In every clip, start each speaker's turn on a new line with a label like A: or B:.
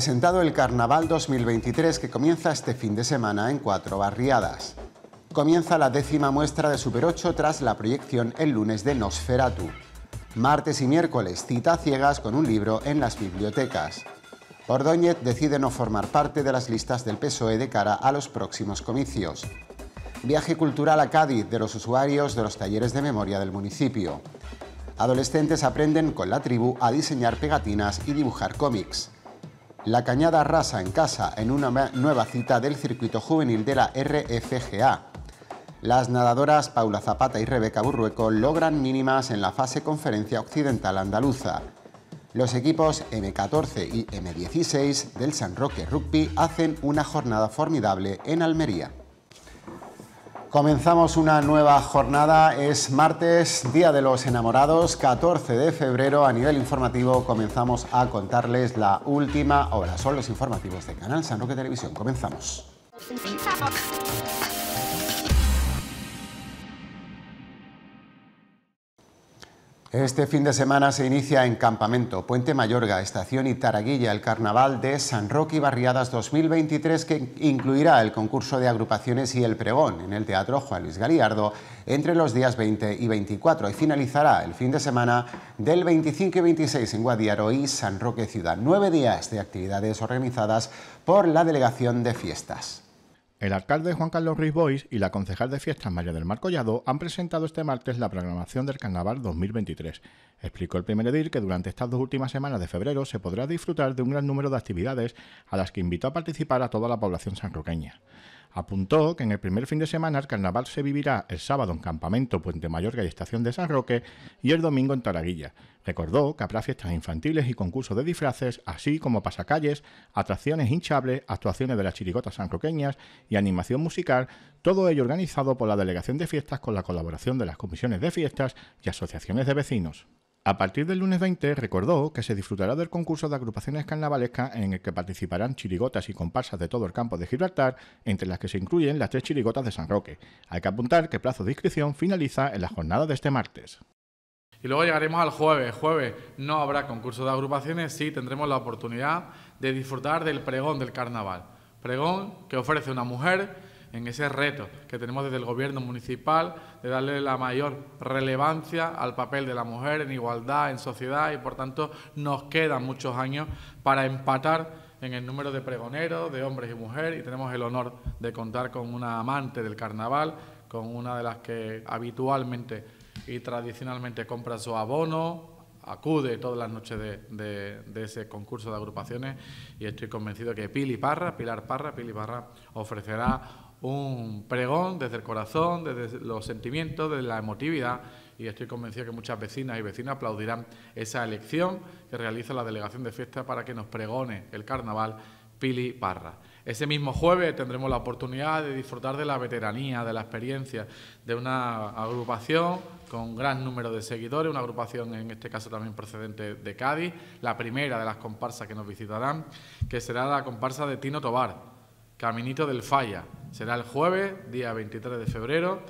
A: presentado el Carnaval 2023 que comienza este fin de semana en cuatro barriadas. Comienza la décima muestra de Super 8 tras la proyección el lunes de Nosferatu. Martes y miércoles, cita ciegas con un libro en las bibliotecas. Ordóñez decide no formar parte de las listas del PSOE de cara a los próximos comicios. Viaje cultural a Cádiz de los usuarios de los talleres de memoria del municipio. Adolescentes aprenden con la tribu a diseñar pegatinas y dibujar cómics. La Cañada rasa en casa en una nueva cita del circuito juvenil de la RFGA. Las nadadoras Paula Zapata y Rebeca Burrueco logran mínimas en la fase conferencia occidental andaluza. Los equipos M14 y M16 del San Roque Rugby hacen una jornada formidable en Almería. Comenzamos una nueva jornada, es martes, Día de los Enamorados, 14 de febrero. A nivel informativo comenzamos a contarles la última hora. Son los informativos de Canal San Roque Televisión. Comenzamos. Este fin de semana se inicia en Campamento, Puente Mayorga, Estación y Taraguilla el Carnaval de San Roque y Barriadas 2023 que incluirá el concurso de agrupaciones y el pregón en el Teatro Juan Luis Galiardo entre los días 20 y 24 y finalizará el fin de semana del 25 y 26 en Guadiaro y San Roque Ciudad. Nueve días de actividades
B: organizadas por la Delegación de Fiestas. El alcalde Juan Carlos Ruiz Bois y la concejal de fiestas María del Mar Collado han presentado este martes la programación del Carnaval 2023. Explicó el primer edil que durante estas dos últimas semanas de febrero se podrá disfrutar de un gran número de actividades a las que invitó a participar a toda la población sanroqueña apuntó que en el primer fin de semana el carnaval se vivirá el sábado en Campamento Puente Mayorga y Estación de San Roque y el domingo en Taraguilla. Recordó que habrá fiestas infantiles y concursos de disfraces, así como pasacalles, atracciones hinchables, actuaciones de las chirigotas sanroqueñas y animación musical, todo ello organizado por la Delegación de Fiestas con la colaboración de las comisiones de fiestas y asociaciones de vecinos. A partir del lunes 20 recordó que se disfrutará del concurso de agrupaciones carnavalescas en el que participarán chirigotas y comparsas de todo el campo de Gibraltar, entre las que se incluyen las tres chirigotas de San Roque. Hay que apuntar que plazo de inscripción finaliza en la jornada de este martes.
C: Y luego llegaremos al jueves. Jueves no habrá concurso de agrupaciones, sí tendremos la oportunidad de disfrutar del pregón del carnaval. Pregón que ofrece una mujer en ese reto que tenemos desde el gobierno municipal de darle la mayor relevancia al papel de la mujer en igualdad, en sociedad y por tanto nos quedan muchos años para empatar en el número de pregoneros, de hombres y mujeres y tenemos el honor de contar con una amante del carnaval, con una de las que habitualmente y tradicionalmente compra su abono, acude todas las noches de, ese concurso de agrupaciones y estoy convencido que Pili Parra, Pilar Parra, Pili Parra ofrecerá un pregón desde el corazón, desde los sentimientos, desde la emotividad y estoy convencido que muchas vecinas y vecinos aplaudirán esa elección que realiza la Delegación de Fiesta para que nos pregone el carnaval Pili Parra. Ese mismo jueves tendremos la oportunidad de disfrutar de la veteranía, de la experiencia de una agrupación con gran número de seguidores, una agrupación en este caso también procedente de Cádiz, la primera de las comparsas que nos visitarán, que será la comparsa de Tino Tobar Caminito del Falla. Será el jueves, día 23 de febrero,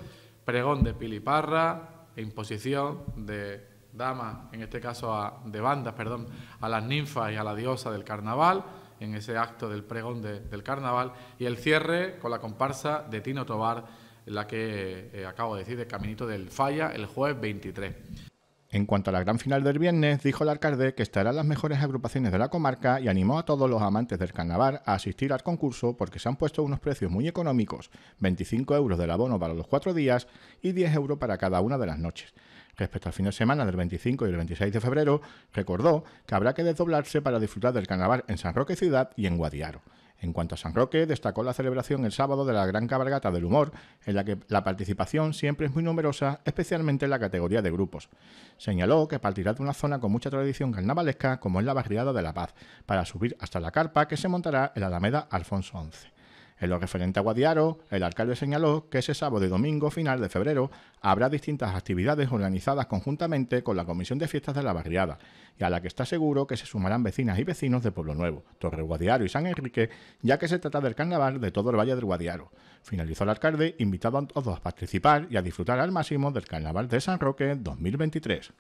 C: pregón de Piliparra e imposición de damas, en este caso a, de bandas, perdón, a las ninfas y a la diosa del carnaval, en ese acto del pregón del carnaval, y el cierre con la comparsa de Tino Tobar, la que eh, acabo de decir, de Caminito del Falla, el jueves 23.
B: En cuanto a la gran final del viernes, dijo el alcalde que estarán las mejores agrupaciones de la comarca y animó a todos los amantes del carnaval a asistir al concurso porque se han puesto unos precios muy económicos, 25 euros del abono para los cuatro días y 10 euros para cada una de las noches. Respecto al fin de semana del 25 y el 26 de febrero, recordó que habrá que desdoblarse para disfrutar del carnaval en San Roque Ciudad y en Guadiaro. En cuanto a San Roque, destacó la celebración el sábado de la Gran Cabalgata del Humor, en la que la participación siempre es muy numerosa, especialmente en la categoría de grupos. Señaló que partirá de una zona con mucha tradición carnavalesca, como es la barriada de La Paz, para subir hasta la carpa que se montará en la Alameda Alfonso XI. En lo referente a Guadiaro, el alcalde señaló que ese sábado y domingo final de febrero habrá distintas actividades organizadas conjuntamente con la Comisión de Fiestas de la Barriada, y a la que está seguro que se sumarán vecinas y vecinos de Pueblo Nuevo, Torre Guadiaro y San Enrique, ya que se trata del carnaval de todo el Valle del Guadiaro. Finalizó el alcalde invitado a todos a participar y a disfrutar al máximo del Carnaval de San Roque 2023.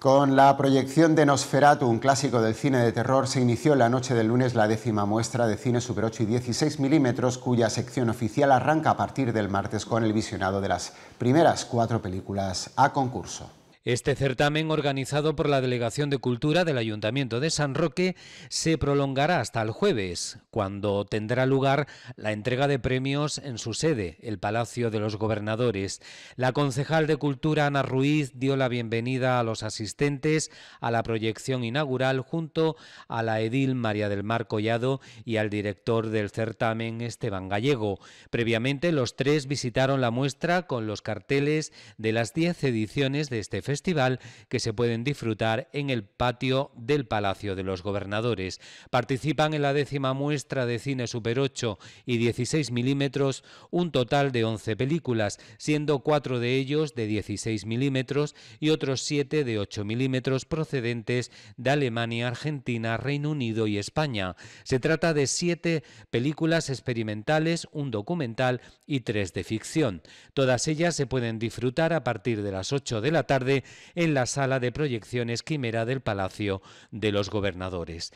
A: Con la proyección de Nosferatu, un clásico del cine de terror, se inició la noche del lunes la décima muestra de cine Super 8 y 16 milímetros, cuya sección oficial arranca a partir del martes con el visionado de las primeras cuatro películas a concurso.
D: Este certamen, organizado por la Delegación de Cultura del Ayuntamiento de San Roque, se prolongará hasta el jueves, cuando tendrá lugar la entrega de premios en su sede, el Palacio de los Gobernadores. La concejal de Cultura, Ana Ruiz, dio la bienvenida a los asistentes a la proyección inaugural junto a la edil María del Mar Collado y al director del certamen, Esteban Gallego. Previamente, los tres visitaron la muestra con los carteles de las 10 ediciones de este festival festival que se pueden disfrutar en el patio del Palacio de los Gobernadores. Participan en la décima muestra de cine Super 8 y 16 milímetros un total de 11 películas, siendo cuatro de ellos de 16 milímetros y otros siete de 8 milímetros procedentes de Alemania, Argentina, Reino Unido y España. Se trata de siete películas experimentales, un documental y tres de ficción. Todas ellas se pueden disfrutar a partir de las 8 de la tarde en la sala de proyecciones Quimera del Palacio de los Gobernadores.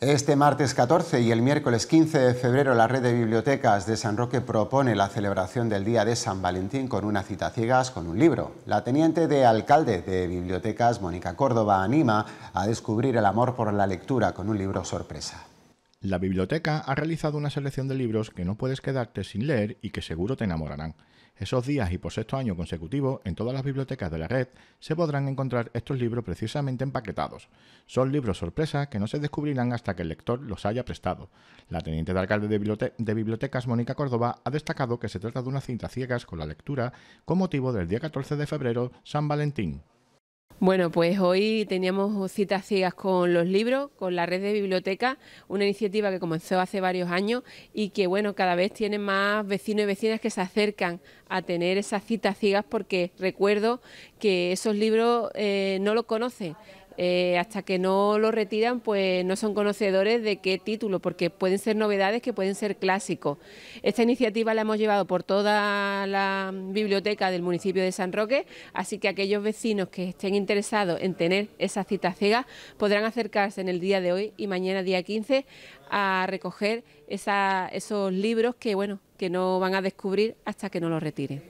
A: Este martes 14 y el miércoles 15 de febrero la red de bibliotecas de San Roque propone la celebración del Día de San Valentín con una cita ciegas con un libro. La teniente de alcalde de bibliotecas, Mónica Córdoba, anima a descubrir el amor por la lectura
B: con un libro sorpresa. La biblioteca ha realizado una selección de libros que no puedes quedarte sin leer y que seguro te enamorarán. Esos días y por sexto año consecutivo, en todas las bibliotecas de la red se podrán encontrar estos libros precisamente empaquetados. Son libros sorpresa que no se descubrirán hasta que el lector los haya prestado. La teniente de alcalde de, de Bibliotecas, Mónica Córdoba, ha destacado que se trata de una cinta ciegas con la lectura con motivo del día 14 de febrero, San Valentín.
E: Bueno, pues hoy teníamos citas ciegas con los libros, con la red de biblioteca, una iniciativa que comenzó hace varios años y que, bueno, cada vez tiene más vecinos y vecinas que se acercan a tener esas citas ciegas porque recuerdo que esos libros eh, no los conocen eh, hasta que no lo retiran, pues no son conocedores de qué título, porque pueden ser novedades que pueden ser clásicos. Esta iniciativa la hemos llevado por toda la biblioteca del municipio de San Roque, así que aquellos vecinos que estén interesados en tener esa cita ciega podrán acercarse en el día de hoy y mañana, día 15, a recoger esos libros que, bueno, que no van a descubrir hasta que no los retiren.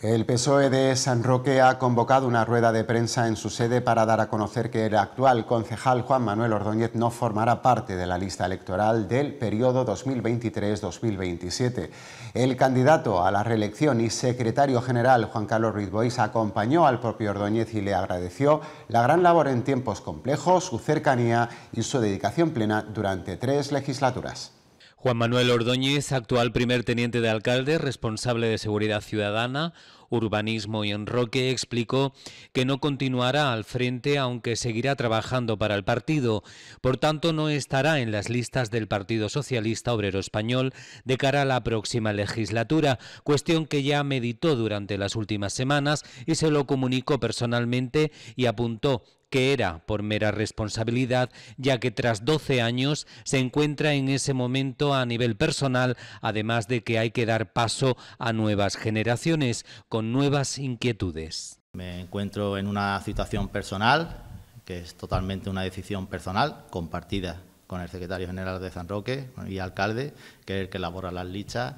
A: El PSOE de San Roque ha convocado una rueda de prensa en su sede para dar a conocer que el actual concejal Juan Manuel Ordóñez no formará parte de la lista electoral del periodo 2023-2027. El candidato a la reelección y secretario general Juan Carlos Bois acompañó al propio Ordóñez y le agradeció la gran labor en tiempos complejos, su cercanía
D: y su dedicación plena durante tres legislaturas. Juan Manuel Ordóñez, actual primer teniente de alcalde, responsable de Seguridad Ciudadana, Urbanismo y Enroque, explicó que no continuará al frente aunque seguirá trabajando para el partido. Por tanto, no estará en las listas del Partido Socialista Obrero Español de cara a la próxima legislatura, cuestión que ya meditó durante las últimas semanas y se lo comunicó personalmente y apuntó que era por mera responsabilidad, ya que tras 12 años se encuentra en ese momento a nivel personal, además de que hay que dar paso a nuevas generaciones con nuevas inquietudes.
F: Me encuentro en una situación personal, que es totalmente una decisión personal, compartida con el secretario general de San Roque y alcalde, que es el que elabora las listas,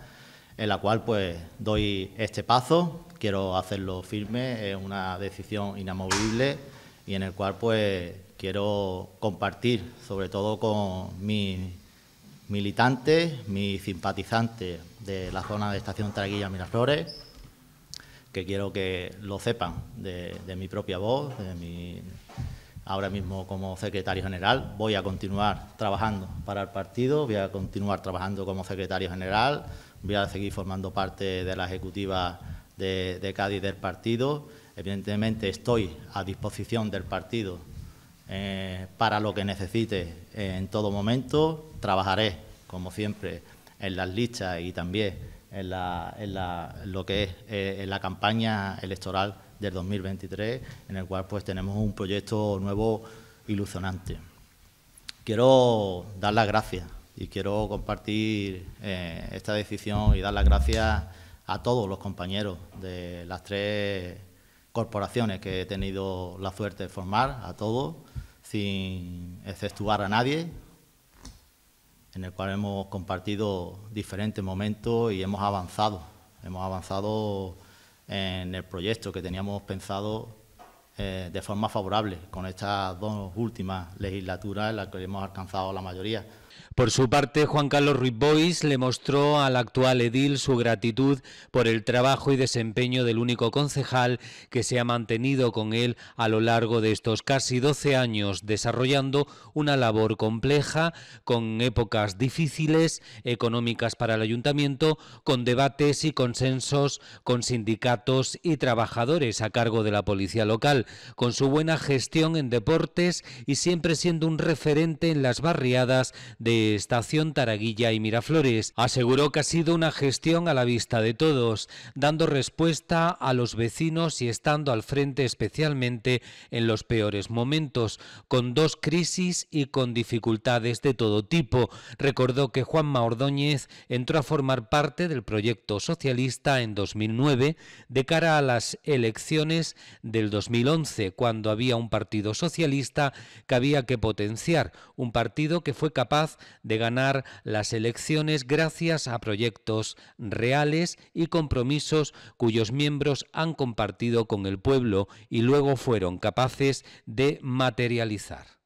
F: en la cual pues doy este paso, quiero hacerlo firme, es una decisión inamovible y en el cual pues quiero compartir, sobre todo con mis militantes, mis simpatizantes de la zona de Estación Traguilla Miraflores, que quiero que lo sepan de, mi propia voz, de ahora mismo como secretario general. Voy a continuar trabajando para el partido, voy a continuar trabajando como secretario general, voy a seguir formando parte de la ejecutiva de Cádiz del partido Evidentemente estoy a disposición del partido eh, para lo que necesite eh, en todo momento. Trabajaré, como siempre, en las listas y también en, la, lo que es eh, la campaña electoral del 2023, en el cual pues tenemos un proyecto nuevo ilusionante. Quiero dar las gracias y quiero compartir esta decisión y dar las gracias a todos los compañeros de las tres corporaciones que he tenido la suerte de formar a todos, sin exceptuar a nadie, en el cual hemos compartido diferentes momentos y hemos avanzado. Hemos avanzado en el proyecto que teníamos pensado eh, de forma favorable con estas dos últimas legislaturas
D: en las que hemos alcanzado la mayoría. Por su parte, Juan Carlos Ruiz Bois le mostró al actual edil su gratitud por el trabajo y desempeño del único concejal que se ha mantenido con él a lo largo de estos casi 12 años, desarrollando una labor compleja, con épocas difíciles, económicas para el ayuntamiento, con debates y consensos con sindicatos y trabajadores a cargo de la policía local, con su buena gestión en deportes y siempre siendo un referente en las barriadas de Estación Taraguilla y Miraflores. Aseguró que ha sido una gestión a la vista de todos, dando respuesta a los vecinos y estando al frente especialmente en los peores momentos, con dos crisis y con dificultades de todo tipo. Recordó que Juanma Ordóñez entró a formar parte del proyecto socialista en 2009 de cara a las elecciones del 2011, cuando había un partido socialista que había que potenciar, un partido que fue capaz de de ganar las elecciones gracias a proyectos reales y compromisos cuyos miembros han compartido con el pueblo y luego fueron capaces de materializar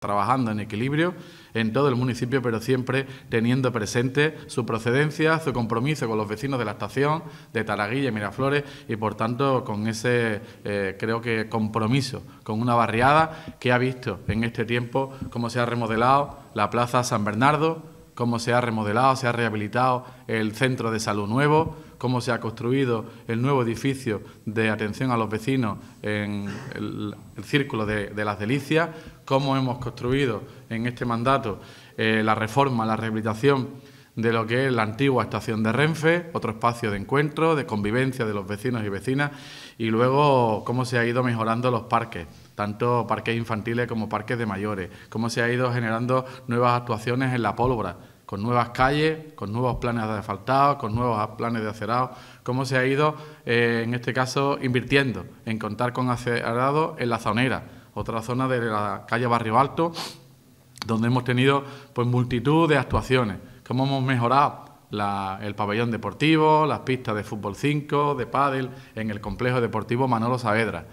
D: trabajando
C: en equilibrio en todo el municipio, pero siempre teniendo presente su procedencia, su compromiso con los vecinos de la estación, de Taraguilla y Miraflores, y por tanto con ese, eh, creo que, compromiso con una barriada que ha visto en este tiempo cómo se ha remodelado la Plaza San Bernardo, cómo se ha remodelado, se ha rehabilitado el Centro de Salud Nuevo, cómo se ha construido el nuevo edificio de atención a los vecinos en el, Círculo de, las Delicias, cómo hemos construido en este mandato eh, la reforma, la rehabilitación de lo que es la antigua estación de Renfe, otro espacio de encuentro, de convivencia de los vecinos y vecinas, y luego cómo se ha ido mejorando los parques, tanto parques infantiles como parques de mayores, cómo se ha ido generando nuevas actuaciones en la pólvora, con nuevas calles, con nuevos planes de asfaltado, con nuevos planes de acerado, cómo se ha ido, eh, en este caso, invirtiendo en contar con acerado en la zonera, otra zona de la calle Barrio Alto, donde hemos tenido pues multitud de actuaciones, cómo hemos mejorado el pabellón deportivo, las pistas de fútbol 5, de pádel, en el complejo deportivo Manolo Saavedra.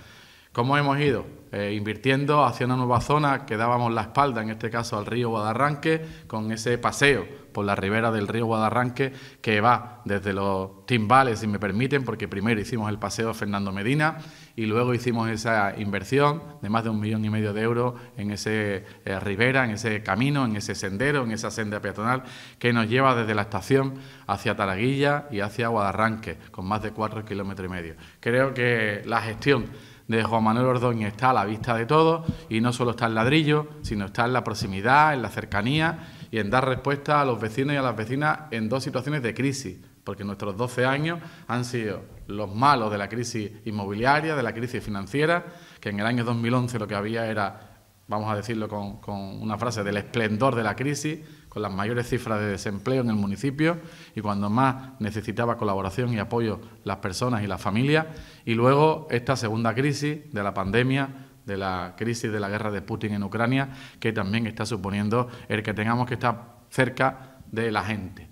C: ¿Cómo hemos ido? Eh, invirtiendo hacia una nueva zona que dábamos la espalda, en este caso al río Guadarranque, con ese paseo por la ribera del río Guadarranque que va desde los timbales, si me permiten, porque primero hicimos el paseo Fernando Medina y luego hicimos esa inversión de más de un millón y medio de euros en esa eh, ribera, en ese camino, en ese sendero, en esa senda peatonal que nos lleva desde la estación hacia Taraguilla y hacia Guadarranque, con más de cuatro kilómetros y medio. Creo que la gestión de Juan Manuel Ordóñez está a la vista de todos y no solo está en ladrillo, sino está en la proximidad, en la cercanía y en dar respuesta a los vecinos y a las vecinas en dos situaciones de crisis, porque nuestros 12 años han sido los malos de la crisis inmobiliaria, de la crisis financiera, que en el año 2011 lo que había era, vamos a decirlo con una frase, del esplendor de la crisis, con las mayores cifras de desempleo en el municipio y cuando más necesitaba colaboración y apoyo las personas y las familias. Y luego esta segunda crisis de la pandemia, de la crisis de la guerra de Putin en Ucrania, que también está suponiendo el que tengamos que estar cerca de la gente.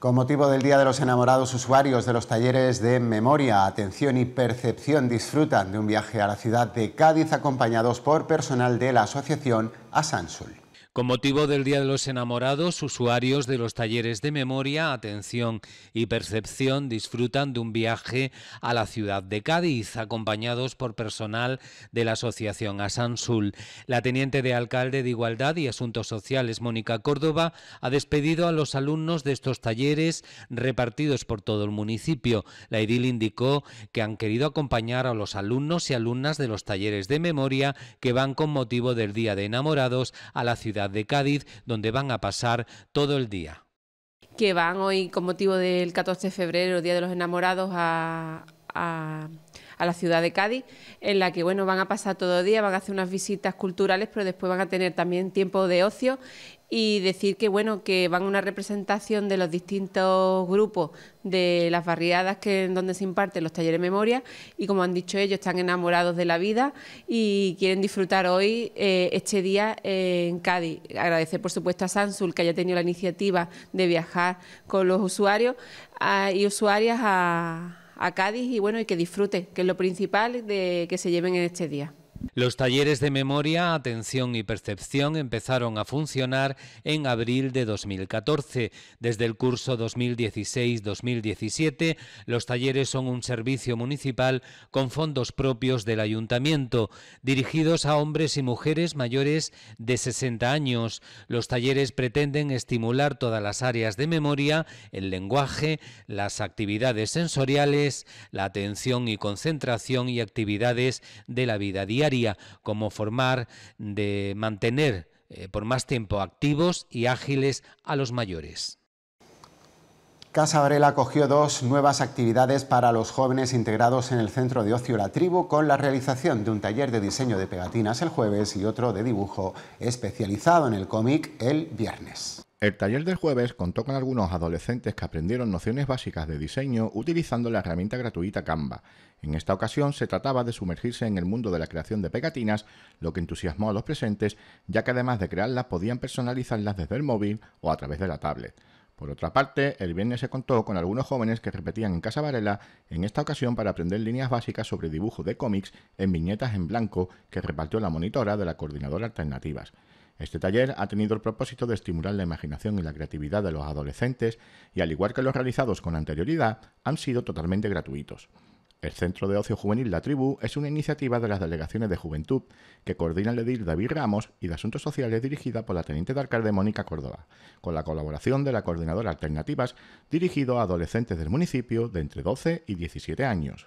A: Con motivo del Día de los Enamorados, usuarios de los talleres de memoria, atención y percepción disfrutan de un viaje a la ciudad de Cádiz acompañados por personal de la asociación
D: Asansul. Con motivo del Día de los Enamorados, usuarios de los talleres de memoria, atención y percepción disfrutan de un viaje a la ciudad de Cádiz, acompañados por personal de la Asociación Asansul. La teniente de alcalde de Igualdad y Asuntos Sociales, Mónica Córdoba, ha despedido a los alumnos de estos talleres repartidos por todo el municipio. La edil indicó que han querido acompañar a los alumnos y alumnas de los talleres de memoria que van con motivo del Día de Enamorados a la ciudad de Cádiz, donde van a pasar todo el día.
E: Que van hoy, con motivo del 14 de febrero, Día de los Enamorados, a a la ciudad de Cádiz, en la que bueno, van a pasar todo el día, van a hacer unas visitas culturales, pero después van a tener también tiempo de ocio y decir que bueno que van a una representación de los distintos grupos de las barriadas que en donde se imparten los talleres de memoria y como han dicho ellos están enamorados de la vida y quieren disfrutar hoy eh, este día en Cádiz agradecer por supuesto a Sansul que haya tenido la iniciativa de viajar con los usuarios ah, y usuarias a a Cádiz y bueno, y que disfruten, que es lo principal de que se lleven en este día.
D: Los talleres de memoria, atención y percepción empezaron a funcionar en abril de 2014. Desde el curso 2016-2017, los talleres son un servicio municipal con fondos propios del ayuntamiento, dirigidos a hombres y mujeres mayores de 60 años. Los talleres pretenden estimular todas las áreas de memoria, el lenguaje, las actividades sensoriales, la atención y concentración y actividades de la vida diaria como formar, de mantener eh, por más tiempo activos y ágiles a los mayores.
A: Casa Varela acogió dos nuevas actividades para los jóvenes integrados en el Centro de Ocio La Tribu con la realización de un taller de diseño de pegatinas el jueves y otro de dibujo
B: especializado en el cómic el viernes. El taller del jueves contó con algunos adolescentes que aprendieron nociones básicas de diseño utilizando la herramienta gratuita Canva. En esta ocasión se trataba de sumergirse en el mundo de la creación de pegatinas, lo que entusiasmó a los presentes, ya que además de crearlas podían personalizarlas desde el móvil o a través de la tablet. Por otra parte, el viernes se contó con algunos jóvenes que repetían en Casa Varela, en esta ocasión para aprender líneas básicas sobre dibujo de cómics en viñetas en blanco que repartió la monitora de la coordinadora alternativas. Este taller ha tenido el propósito de estimular la imaginación y la creatividad de los adolescentes y al igual que los realizados con anterioridad, han sido totalmente gratuitos. El Centro de Ocio Juvenil La Tribu es una iniciativa de las Delegaciones de Juventud que coordina el edil David Ramos y de Asuntos Sociales dirigida por la Teniente de Alcalde Mónica Córdoba, con la colaboración de la Coordinadora Alternativas dirigido a adolescentes del municipio de entre 12 y 17 años.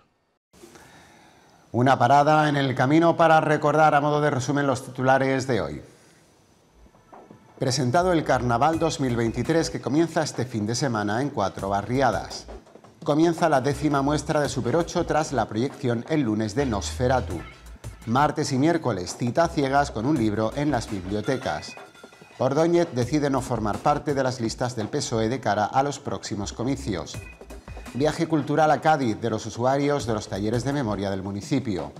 A: Una parada en el camino para recordar a modo de resumen los titulares de hoy presentado el Carnaval 2023 que comienza este fin de semana en cuatro barriadas. Comienza la décima muestra de Super 8 tras la proyección el lunes de Nosferatu. Martes y miércoles, cita ciegas con un libro en las bibliotecas. Ordóñez decide no formar parte de las listas del PSOE de cara a los próximos comicios. Viaje cultural a Cádiz de los usuarios de los talleres de memoria del municipio.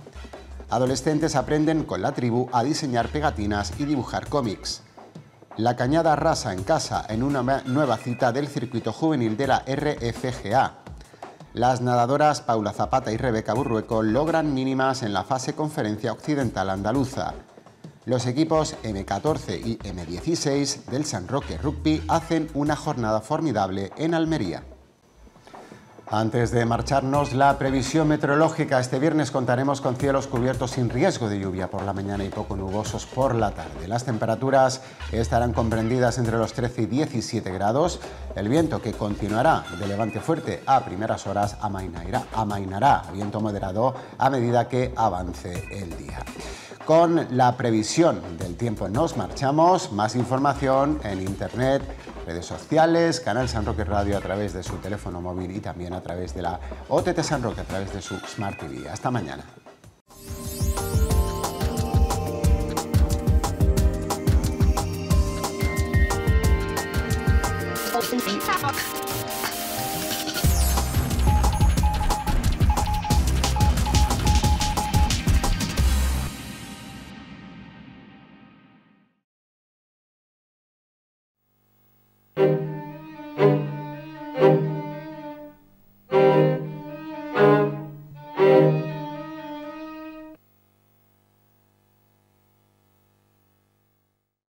A: Adolescentes aprenden con la tribu a diseñar pegatinas y dibujar cómics. La Cañada rasa en casa en una nueva cita del circuito juvenil de la RFGA. Las nadadoras Paula Zapata y Rebeca Burrueco logran mínimas en la fase conferencia occidental andaluza. Los equipos M14 y M16 del San Roque Rugby hacen una jornada formidable en Almería. Antes de marcharnos, la previsión meteorológica. Este viernes contaremos con cielos cubiertos sin riesgo de lluvia por la mañana y poco nubosos por la tarde. Las temperaturas estarán comprendidas entre los 13 y 17 grados. El viento, que continuará de levante fuerte a primeras horas, amainará, viento moderado a medida que avance el día. Con la previsión del tiempo nos marchamos. Más información en internet redes sociales, Canal San Roque Radio a través de su teléfono móvil y también a través de la OTT San Roque a través de su Smart TV. Hasta mañana.